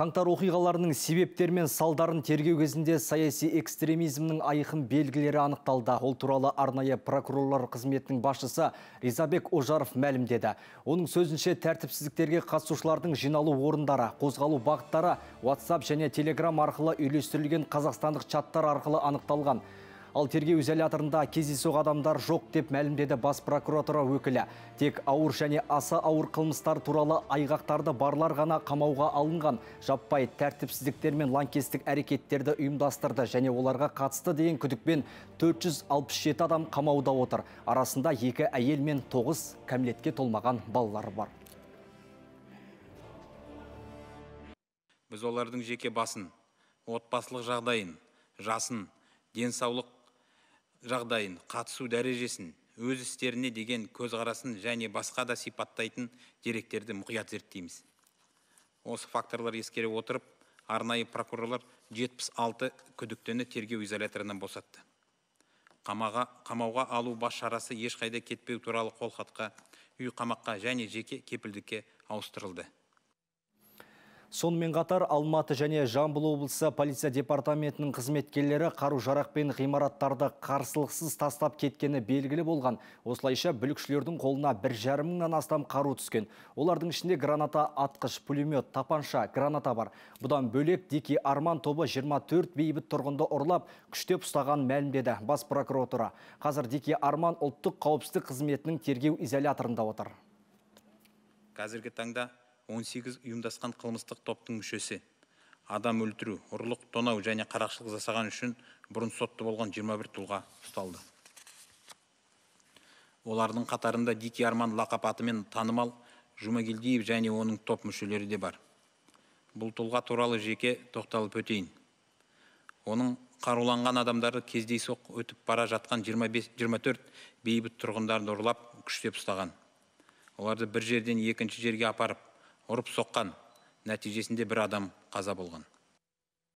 қаңтар оқиғаларының себептері мен салдарын тергеу кезінде саяси экстремизмнің айқын белгілері анықталды. Ол туралы арнайы прокурорлар қызметінің басшысы Ризабек Ожаров мәлімдеді. Оның сөзінше тәртіпсіздіктерге қатысушылардың жиналу орындары, қозғалу бағыттары WhatsApp және Telegram арқылы үйлестірілген қазақстандық чаттар арқылы анықталған. Ал тергеу изоляторында кездейсоқ адамдар жоқ деп мәлімдеді бас прокуратура өкілі. Тек ауыр және аса ауыр қылмыстар туралы айғақтарды барлар ғана қамауға алынған. Жаппай тәртіпсіздіктер мен лаңкестік әрекеттерді ұйымдастырды және оларға қатысты деген күдікпен 467 адам қамауда отыр. Арасында екі әйел мен 9 кәмелетке толмаған балалар бар. Біз олардың жеке басын, отбасылық жағдайын, жасын, денсаулық жағдайын қатысу дәрежесін өз істеріне деген көзқарасын және басқа да сипаттайтын деректерді мұқият зерттейміз осы факторлар ескере отырып арнайы прокурорлар 76 күдіктіні тергеу изоляторынан босатты Қамаға, қамауға алу бас шарасы ешқайда кетпеу туралы қолхатқа үй қамаққа және жеке кепілдікке ауыстырылды Сонымен қатар Алматы және Жамбыл облысы полиция департаментінің қызметкерлері қару жарақ пен ғимараттарды қарсылықсыз тастап кеткені белгілі болған. Осылайша бүлікшілердің қолына бір жарымыңнан астам қару түскен. Олардың ішінде граната атқыш, пулемет, тапанша, граната бар. Бұдан бөлек деке Арман тобы 24 бейбіт тұрғынды ұрлап, күштеп ұстаған мәлімдеді бас прокуратура. Қазір деке Арман ұлттық қауіпсіздік қызметінің тергеу изоляторында отыр. Қазіргі таңда 18 ұйымдасқан қылмыстық топтың мүшесі адам өлтіру ұрлық тонау және қарақшылық жасаған үшін бұрын сотты болған 21 тұлға ұсталды олардың қатарында дикий арман лақап атымен танымал жұмагелдиев және оның топ мүшелері де бар бұл тұлға туралы жеке тоқталып өтейін оның қаруланған адамдары кездейсоқ өтіп бара жатқан 25-24 бейбіт тұрғындарды ұрлап күштеп ұстаған оларды бір жерден екінші жерге апарып ұрып соққан нәтижесінде бір адам қаза болған